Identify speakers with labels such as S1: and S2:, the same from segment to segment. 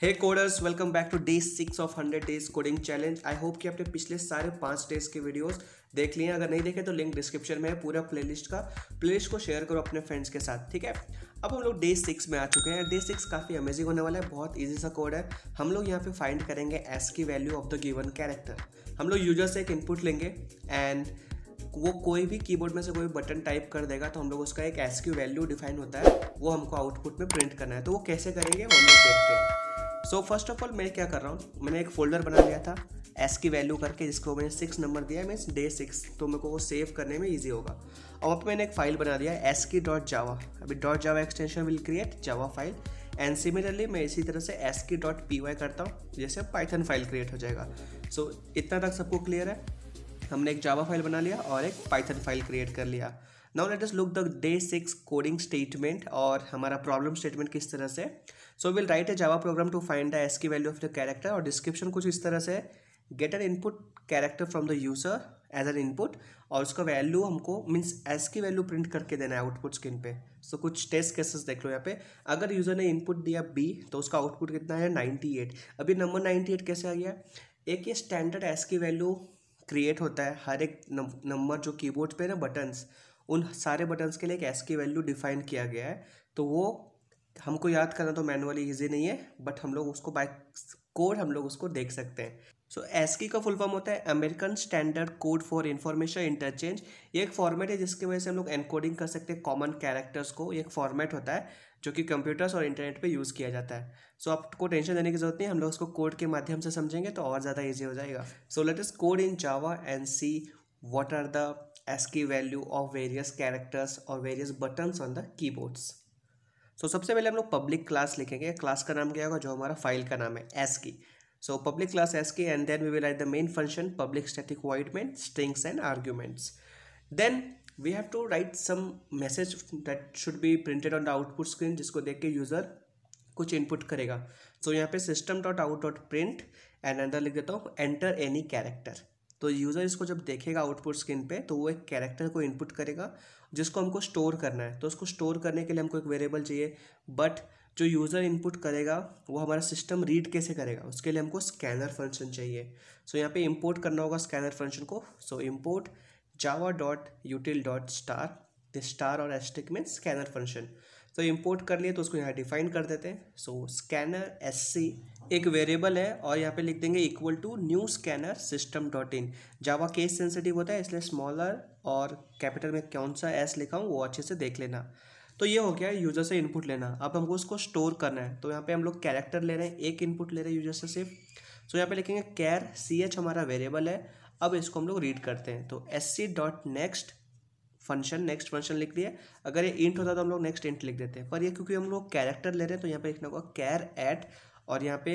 S1: Hey coders welcome back to day six of hundred days coding challenge I hope कि आपने पिछले सारे पाँच डेज के वीडियोस देख लिए अगर नहीं देखे तो लिंक डिस्क्रिप्शन में है पूरा प्लेलिस्ट का प्लेलिस्ट को शेयर करो अपने फ्रेंड्स के साथ ठीक है अब हम लोग डे सिक्स में आ चुके हैं डे सिक्स काफ़ी अमेजिंग होने वाला है बहुत ईजी सा कोड है हम लोग यहाँ पे फाइंड करेंगे ASCII value of the given character हम लोग यूजर से एक इनपुट लेंगे एंड वो कोई भी कीबोर्ड में से कोई बटन टाइप कर देगा तो हम लोग उसका एक एस की वैल्यू डिफाइन होता है वो हमको आउटपुट में प्रिंट करना है तो वो कैसे करेंगे वो हम लोग देखते हैं सो फर्स्ट ऑफ ऑल मैं क्या कर रहा हूँ मैंने एक फोल्डर बना लिया था एस की वैल्यू करके जिसको मैंने सिक्स नंबर दिया है मीन्स डे सिक्स तो मेरे को वो सेव करने में ईजी होगा और वहाँ पर मैंने एक फाइल बना दिया एस की डॉट जावा अभी dot Java extension will create Java file and similarly मैं इसी तरह से एस की डॉट पी वाई करता हूँ जैसे पाइथन फाइल क्रिएट हो जाएगा सो so, इतना तक सबको क्लियर है हमने एक जावा फाइल बना लिया और एक पाइथन फाइल क्रिएट कर लिया now let us look the day six coding statement और हमारा प्रॉब्लम स्टेटमेंट किस तरह से so will write a Java program to find the ASCII value of the character और डिस्क्रिप्शन कुछ इस तरह से get an input character from the user as an input और उसका वैल्यू हमको means ASCII value print करके देना है आउटपुट स्क्रीन पे सो so, कुछ टेस्ट केसेस देख लो यहाँ पे अगर यूज़र ने इनपुट दिया बी तो उसका आउटपुट कितना है नाइन्टी एट अभी नंबर नाइन्टी एट कैसे आ गया एक ये standard ASCII value create होता है हर एक नंबर जो कीबोर्ड पे ना बटन्स उन सारे बटन्स के लिए एक एस की वैल्यू डिफाइन किया गया है तो वो हमको याद करना तो मैनुअली ईजी नहीं है बट हम लोग उसको बाय कोड हम लोग उसको देख सकते हैं सो so, एसकी का फुल फॉर्म होता है American standard code for information interchange ये एक फॉर्मेट है जिसकी वजह से हम लोग एनकोडिंग कर सकते हैं कॉमन कैरेक्टर्स को ये एक फॉर्मेट होता है जो कि कंप्यूटर्स और इंटरनेट पे यूज़ किया जाता है सो so, आपको टेंशन देने की जरूरत नहीं हम लोग उसको कोड के माध्यम से समझेंगे तो और ज़्यादा ईजी हो जाएगा so let us code in Java and see what are the ASCII value of various characters or various buttons on the keyboards. So so, सबसे पहले हम लोग पब्लिक क्लास लिखेंगे क्लास का नाम क्या होगा जो हमारा फाइल का नाम है ASCII. So public class ASCII and then we will write the main function public static void main strings and arguments. Then we have to write some message that should be printed on the output screen जिसको देख के user कुछ input करेगा सो so, यहाँ पे system dot out dot print and अंदर लिख देता हूँ एंटर एनी कैरेक्टर तो यूज़र इसको जब देखेगा आउटपुट स्क्रीन पे तो वो एक कैरेक्टर को इनपुट करेगा जिसको हमको स्टोर करना है तो उसको स्टोर करने के लिए हमको एक वेरिएबल चाहिए बट जो यूज़र इनपुट करेगा वो हमारा सिस्टम रीड कैसे करेगा उसके लिए हमको स्कैनर फंक्शन चाहिए सो so, यहाँ पे इंपोर्ट करना होगा स्कैनर फंक्शन को so import Java dot util dot star this star और एस्टिक में स्कैनर फंक्शन तो इम्पोर्ट कर लिए तो उसको यहाँ डिफाइन कर देते हैं सो स्कैनर एस एक वेरिएबल है और यहाँ पे लिख देंगे equal to new scanner system dot in Java case sensitive होता है इसलिए स्मॉलर और कैपिटल में कौन सा एस लिखा हूँ वो अच्छे से देख लेना तो ये हो गया यूज़र से इनपुट लेना अब हमको उसको स्टोर करना है तो यहाँ पे हम लोग कैरेक्टर ले रहे हैं एक इनपुट ले रहे हैं यूज़र से सिर्फ सो यहाँ पे लिखेंगे कैर सी एच हमारा वेरिएबल है अब इसको हम लोग रीड करते हैं तो S C dot next function next function लिख दिया अगर ये इंट होता तो हम लोग नेक्स्ट इंट लिख देते हैं पर ये क्योंकि हम लोग कैरेक्टर ले रहे हैं तो यहाँ पे लिखना होगा कैर एट और यहाँ पे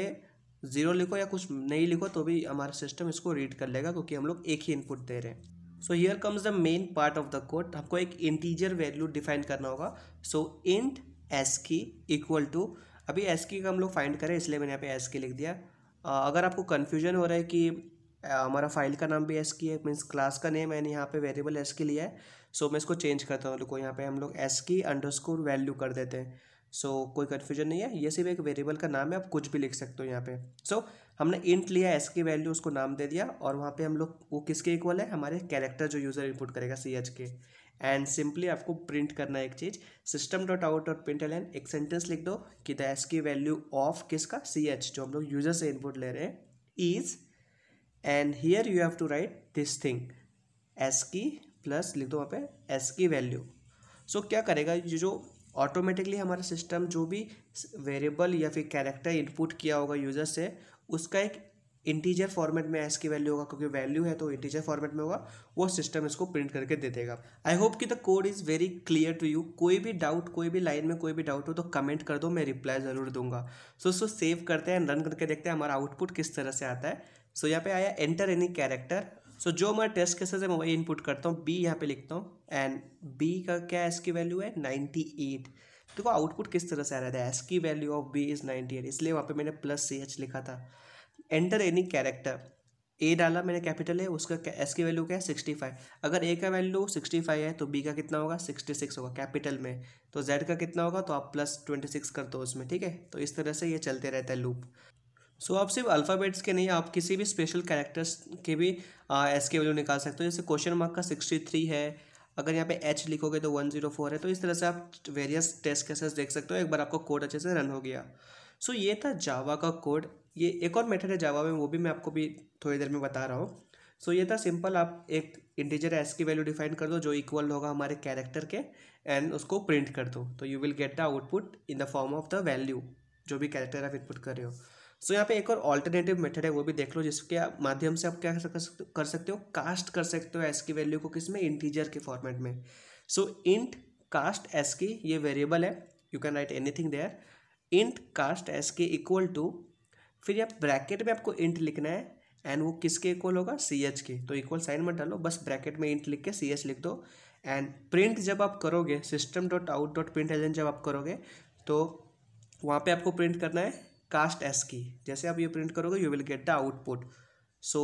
S1: जीरो लिखो या कुछ नहीं लिखो तो भी हमारा सिस्टम इसको रीड कर लेगा क्योंकि हम लोग एक ही इनपुट दे रहे हैं so here comes the main part of the code हमको एक इंटीजर वैल्यू डिफाइन करना होगा so int ASCII equal to अभी एस की का हम लोग फाइंड करें इसलिए मैंने यहाँ पे एस की लिख दिया uh, अगर आपको कन्फ्यूजन हो रहा है कि हमारा फाइल का नाम भी एस की है मीन्स क्लास का नेम मैंने यहाँ पे वेरिएबल एस की लिया है सो so, मैं इसको चेंज करता हूँ देखो यहाँ पे हम लोग एस की अंडरस्कोर वैल्यू कर देते हैं सो so, कोई कन्फ्यूजन नहीं है ये सिर्फ एक वेरिएबल का नाम है आप कुछ भी लिख सकते हो यहाँ पे सो so, हमने इंट लिया एस की वैल्यू उसको नाम दे दिया और वहाँ पर हम लोग वो किसके इक्वल है हमारे कैरेक्टर जो यूज़र इनपुट करेगा सी एच के एंड सिंपली आपको प्रिंट करना है एक चीज़ system dot out dot print L एक सेंटेंस लिख दो कि the ASCII value of किसका सी एच जो हम लोग यूज़र से इनपुट ले रहे हैं is and here you have to write this thing ASCII plus लिख दो वहाँ पे एस की वैल्यू सो क्या करेगा ये जो ऑटोमेटिकली हमारा सिस्टम जो भी वेरिएबल या फिर कैरेक्टर इनपुट किया होगा यूज़र से उसका एक इंटीजर फॉर्मेट में एस की वैल्यू होगा क्योंकि वैल्यू है तो इंटीजर फॉर्मेट में होगा वो सिस्टम इसको प्रिंट करके दे देगा आई होप कि the code is very clear to you कोई भी डाउट कोई भी लाइन में कोई भी डाउट हो तो कमेंट कर दो मैं रिप्लाई ज़रूर दूंगा सो so, इसको so, सेव करते हैं रन करके देखते हैं हमारा आउटपुट किस तरह से आता है सो यहाँ पे आया एंटर एनी कैरेक्टर सो जो मैं टेस्ट केसेस है मैं वही इनपुट करता हूँ बी यहाँ पे लिखता हूँ एंड बी का क्या एस की वैल्यू है नाइन्टी एट देखो आउटपुट किस तरह से आ रहा था ASCII value of B is ninety eight इसलिए वहाँ पे मैंने प्लस सी एच लिखा था एंटर एनी कैरेक्टर ए डाला मैंने कैपिटल है उसका एस की वैल्यू क्या है सिक्सटी फाइव अगर ए का वैल्यू सिक्सटी फाइव है तो बी का कितना होगा सिक्सटी सिक्स होगा कैपिटल में तो जेड का कितना होगा तो आप प्लस ट्वेंटी सिक्स कर दो उसमें ठीक है तो इस तरह से ये चलते रहता है लूप सो so, आप सिर्फ अल्फ़ाबेट्स के नहीं आप किसी भी स्पेशल कैरेक्टर्स के भी एस के वैल्यू निकाल सकते हो जैसे क्वेश्चन मार्क का सिक्सटी थ्री है अगर यहाँ पे एच लिखोगे तो वन जीरो फोर है तो इस तरह से आप वेरियस टेस्ट केसेस देख सकते हो एक बार आपको कोड अच्छे से रन हो गया सो so, ये था जावा का कोड ये एक और मेथड है जावा में वो भी मैं आपको भी थोड़ी देर में बता रहा हूँ सो so, ये था सिंपल आप एक integer ASCII value define कर दो जो इक्वल होगा हमारे कैरेक्टर के एंड उसको प्रिंट कर दो तो you will get the output in the form of the value जो भी कैरेक्टर आप इनपुट कर रहे हो सो यहाँ पे एक और ऑल्टरनेटिव मेथड है वो भी देख लो जिसके माध्यम से आप क्या कर सकते हो कास्ट कर सकते हो एस की वैल्यू को किस में इंटीजर के फॉर्मेट में सो इंट कास्ट एस की ये वेरिएबल है you can write anything there int cast ASCII equal to फिर यहाँ ब्रैकेट में आपको इंट लिखना है एंड वो किसके इक्वल होगा सी एच के तो इक्वल साइन मत डालो बस ब्रैकेट में इंट लिख के सी एच लिख दो एंड प्रिंट जब आप करोगे system dot out dot print agent जब आप करोगे तो वहाँ पे आपको प्रिंट करना है कास्ट एस की जैसे आप ये प्रिंट करोगे you will get the output so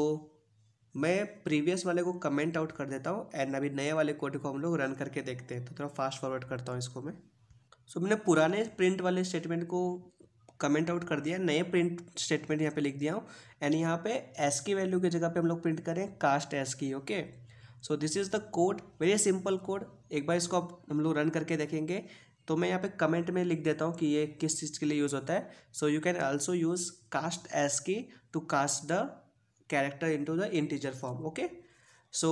S1: मैं प्रीवियस वाले को कमेंट आउट कर देता हूँ एंड अभी नए वाले कोड को हम लोग रन करके देखते हैं तो थोड़ा फास्ट फॉरवर्ड करता हूँ इसको मैं सो so, मैंने पुराने प्रिंट वाले स्टेटमेंट को कमेंट आउट कर दिया नए प्रिंट स्टेटमेंट यहाँ पे लिख दिया हूँ एंड यहाँ पे एस की वैल्यू की जगह पे हम लोग प्रिंट करें cast ASCII okay so this is the code very simple code एक बार इसको आप हम लोग रन करके देखेंगे तो मैं यहाँ पे कमेंट में लिख देता हूँ कि ये किस चीज़ के लिए यूज़ होता है so you can also use cast ASCII to cast the character into the integer form okay so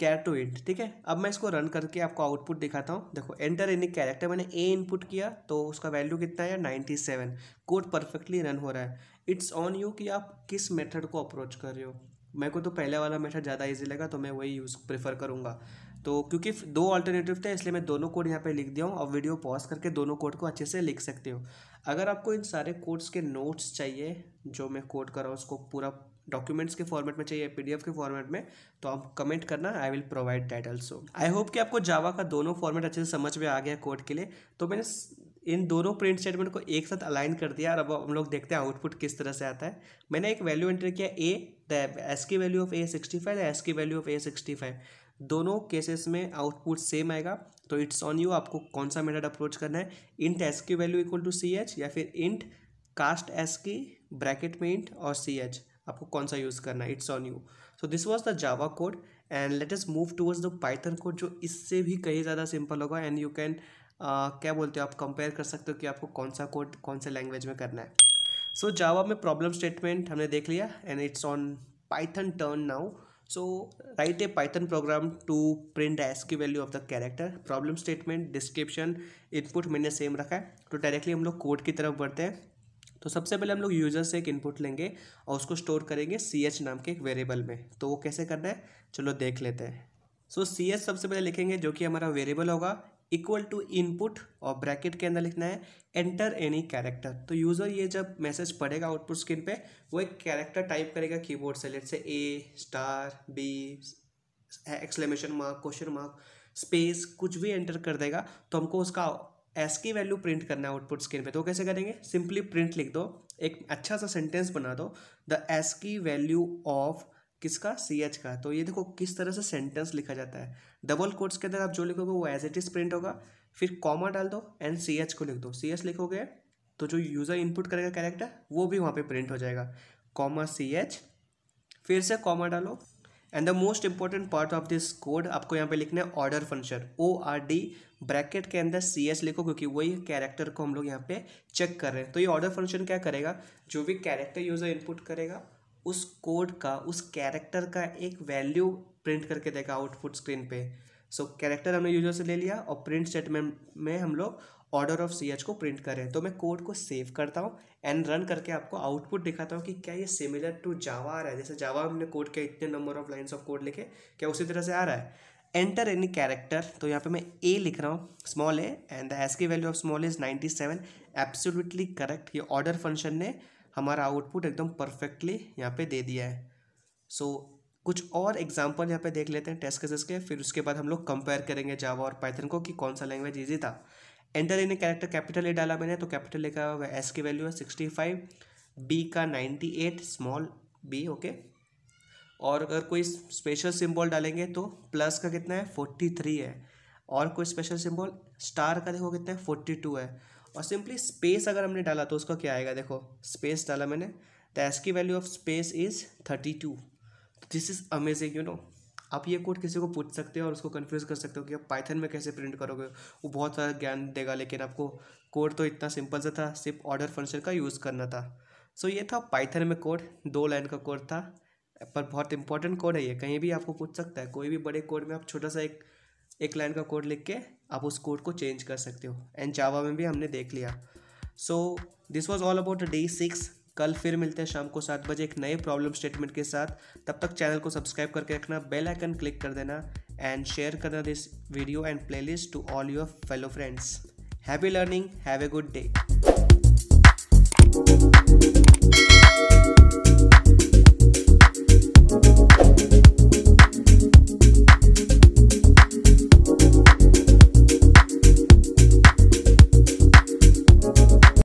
S1: char to int ठीक है अब मैं इसको रन करके आपको आउटपुट दिखाता हूँ देखो एंटर इन कैरेक्टर मैंने ए इनपुट किया तो उसका वैल्यू कितना है ninety seven code perfectly run हो रहा है इट्स ऑन यू कि आप किस मेथड को अप्रोच कर रहे हो मेरे को तो पहले वाला मेथड ज़्यादा ईजी लगा तो मैं वही यूज़ प्रेफर करूँगा तो क्योंकि दो अल्टरनेटिव थे इसलिए मैं दोनों कोड यहाँ पे लिख दिया हूँ और वीडियो पॉज करके दोनों कोड को अच्छे से लिख सकते हो अगर आपको इन सारे कोड्स के नोट्स चाहिए जो मैं कोड कर रहा हूँ उसको पूरा डॉक्यूमेंट्स के फॉर्मेट में चाहिए पीडीएफ के फॉर्मेट में तो आप कमेंट करना I will provide that also I hope कि आपको जावा का दोनों फॉर्मेट अच्छे से समझ में आ गया कोड के लिए तो मैंने इन दोनों प्रिंट स्टेटमेंट को एक साथ अलाइन कर दिया और अब हम लोग देखते हैं आउटपुट किस तरह से आता है मैंने एक वैल्यू एंटर किया A the ASCII value of A sixty five ASCII value of A sixty five दोनों केसेस में आउटपुट सेम आएगा तो इट्स ऑन यू आपको कौन सा मेथड अप्रोच करना है int ASCII value equal to C H या फिर int cast ASCII bracket में इंट और सी एच आपको कौन सा यूज़ करना है it's on you so this was the Java code and let us move towards the Python code जो इससे भी कहीं ज़्यादा सिंपल होगा एंड यू कैन आ, क्या बोलते हो आप कंपेयर कर सकते हो कि आपको कौन सा कोड कौन से लैंग्वेज में करना है सो so, जावा में प्रॉब्लम स्टेटमेंट हमने देख लिया and it's on Python turn now so write a Python program to print ASCII value of the character problem statement description input मैंने सेम रखा है तो डायरेक्टली हम लोग कोड की तरफ बढ़ते हैं तो सबसे पहले हम लोग यूजर से एक इनपुट लेंगे और उसको स्टोर करेंगे सी एच नाम के एक वेरिएबल में तो वो कैसे करना है चलो देख लेते हैं सो सी एच सबसे पहले लिखेंगे जो कि हमारा वेरिएबल होगा इक्वल टू इनपुट और ब्रैकेट के अंदर लिखना है एंटर एनी कैरेक्टर तो यूज़र ये जब मैसेज पढ़ेगा आउटपुट स्क्रीन पे वो एक कैरेक्टर टाइप करेगा कीबोर्ड से let say A star B exclamation mark question mark space कुछ भी एंटर कर देगा तो हमको उसका एस की वैल्यू प्रिंट करना है आउटपुट स्क्रीन पे तो कैसे करेंगे सिंपली प्रिंट लिख दो एक अच्छा सा सेंटेंस बना दो the ASCII value of किसका सी एच का तो ये देखो किस तरह से सेंटेंस लिखा जाता है डबल कोर्ट्स के अंदर आप जो लिखोगे वो एज इट इज़ प्रिंट होगा फिर कॉमा डाल दो एंड सी एच को लिख दो सी एच लिखोगे तो जो यूज़र इनपुट करेगा कैरेक्टर वो भी वहाँ पे प्रिंट हो जाएगा कॉमा सी एच फिर से कॉमा डालो and the most important part of this code आपको यहाँ पे लिखना है order function O R D bracket के अंदर सी एच लिखो क्योंकि वही कैरेक्टर को हम लोग यहाँ पे चेक कर रहे हैं तो ये ऑर्डर फंक्शन क्या करेगा जो भी कैरेक्टर यूज़र इनपुट करेगा उस कोड का उस कैरेक्टर का एक वैल्यू प्रिंट करके देगा आउटपुट स्क्रीन पे सो so, कैरेक्टर हमने यूजर से ले लिया और प्रिंट स्टेटमेंट में हम लोग ऑर्डर ऑफ सी एच को प्रिंट करें तो मैं कोड को सेव करता हूँ एंड रन करके आपको आउटपुट दिखाता हूँ कि क्या ये सिमिलर टू जावा आ रहा है जैसे जावा हमने कोड के इतने number of lines of code लिखे क्या उसी तरह से आ रहा है एंटर एनी कैरेक्टर तो यहाँ पे मैं ए लिख रहा हूँ small A and the ASCII value of small is ninety seven absolutely correct ये ऑर्डर फंक्शन ने हमारा आउटपुट एकदम परफेक्टली यहाँ पे दे दिया है सो so, कुछ और एग्जाम्पल यहाँ पे देख लेते हैं टेस्ट केसेस के फिर उसके बाद हम लोग कंपेयर करेंगे जावा और पाइथन को कि कौन सा लैंग्वेज ईजी था enter in character capital A डाला मैंने तो कैपिटल ए का एस की वैल्यू है सिक्सटी फाइव बी का ninety eight small B okay और अगर कोई स्पेशल सिम्बॉल डालेंगे तो प्लस का कितना है फोर्टी थ्री है और कोई स्पेशल सिंबल स्टार का देखो कितना है फोर्टी टू है और सिंपली स्पेस अगर हमने डाला तो उसका क्या आएगा देखो स्पेस डाला मैंने the ASCII value of space is thirty two this is amazing you know आप ये कोड किसी को पूछ सकते हो और उसको कन्फ्यूज़ कर सकते हो कि आप पाइथन में कैसे प्रिंट करोगे वो बहुत सारा ज्ञान देगा लेकिन आपको कोड तो इतना सिंपल सा था सिर्फ ऑर्डर फंक्शन का यूज़ करना था सो so ये था पाइथन में कोड दो लाइन का कोड था पर बहुत इंपॉर्टेंट कोड है ये कहीं भी आपको पूछ सकता है कोई भी बड़े कोड में आप छोटा सा एक एक लाइन का कोड लिख के आप उस कोड को चेंज कर सकते हो एंड जावा में भी हमने देख लिया so this was all about day six कल फिर मिलते हैं शाम को सात बजे एक नए प्रॉब्लम स्टेटमेंट के साथ तब तक चैनल को सब्सक्राइब करके रखना बेल आइकन क्लिक कर देना एंड शेयर करना this video and playlist to all your fellow friends happy learning have a good day